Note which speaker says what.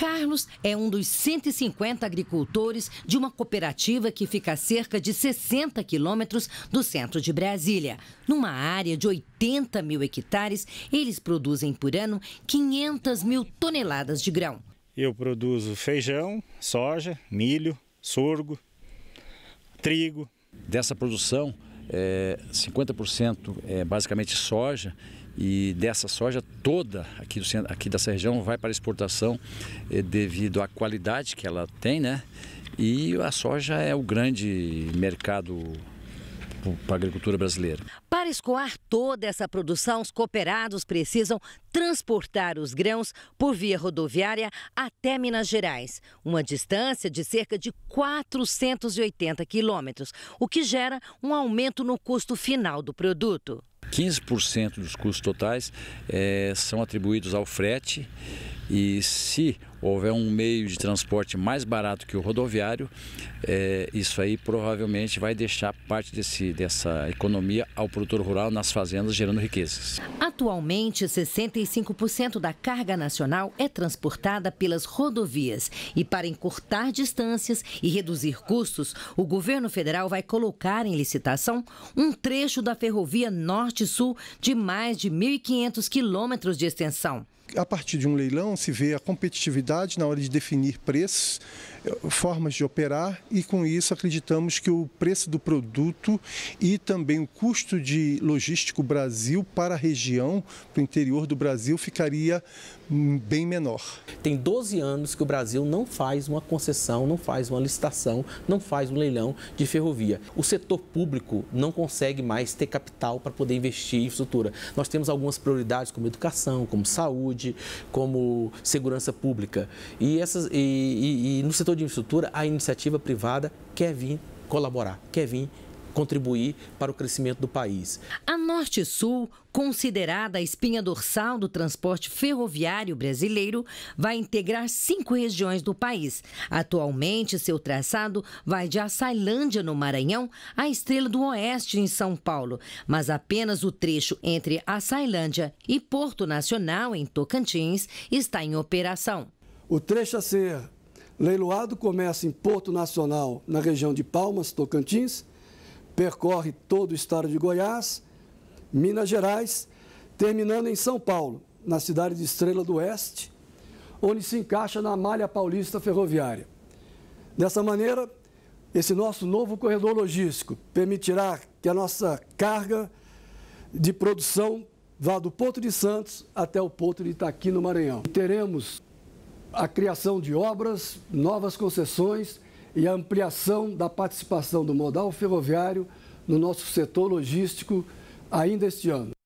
Speaker 1: Carlos é um dos 150 agricultores de uma cooperativa que fica a cerca de 60 quilômetros do centro de Brasília. Numa área de 80 mil hectares, eles produzem por ano 500 mil toneladas de grão.
Speaker 2: Eu produzo feijão, soja, milho, sorgo, trigo. Dessa produção, é, 50% é basicamente soja e dessa soja toda aqui, do centro, aqui dessa região vai para exportação eh, devido à qualidade que ela tem, né? E a soja é o grande mercado para a agricultura brasileira.
Speaker 1: Para escoar toda essa produção, os cooperados precisam transportar os grãos por via rodoviária até Minas Gerais, uma distância de cerca de 480 quilômetros, o que gera um aumento no custo final do produto. 15%
Speaker 2: dos custos totais é, são atribuídos ao frete e se houver um meio de transporte mais barato que o rodoviário, é, isso aí provavelmente vai deixar parte desse, dessa economia ao produtor rural nas fazendas, gerando riquezas.
Speaker 1: Atualmente, 65% da carga nacional é transportada pelas rodovias. E para encurtar distâncias e reduzir custos, o governo federal vai colocar em licitação um trecho da ferrovia Norte-Sul de mais de 1.500 quilômetros de extensão a partir de um leilão, se vê a competitividade na hora de definir preços, eh, formas de operar e, com isso, acreditamos que o preço do produto e também o custo de logístico Brasil para a região, para o interior do Brasil, ficaria bem menor. Tem
Speaker 3: 12 anos que o Brasil não faz uma concessão, não faz uma licitação, não faz um leilão de ferrovia. O setor público não consegue mais ter capital para poder investir em infraestrutura. Nós temos algumas prioridades, como educação, como saúde como segurança pública. E, essas, e, e, e no setor de infraestrutura, a iniciativa privada quer vir colaborar, quer vir contribuir para o crescimento do país.
Speaker 1: A Norte Sul, considerada a espinha dorsal do transporte ferroviário brasileiro, vai integrar cinco regiões do país. Atualmente, seu traçado vai de Açailândia, no Maranhão, à Estrela do Oeste, em São Paulo, mas apenas o trecho entre Açailândia e Porto Nacional, em Tocantins, está em operação. O
Speaker 4: trecho a ser leiloado começa em Porto Nacional, na região de Palmas, Tocantins, percorre todo o estado de Goiás, Minas Gerais, terminando em São Paulo, na cidade de Estrela do Oeste, onde se encaixa na malha paulista ferroviária. Dessa maneira, esse nosso novo corredor logístico permitirá que a nossa carga de produção vá do Porto de Santos até o Porto de Itaqui, no Maranhão. Teremos a criação de obras, novas concessões e a ampliação da participação do modal ferroviário no nosso setor logístico ainda este ano.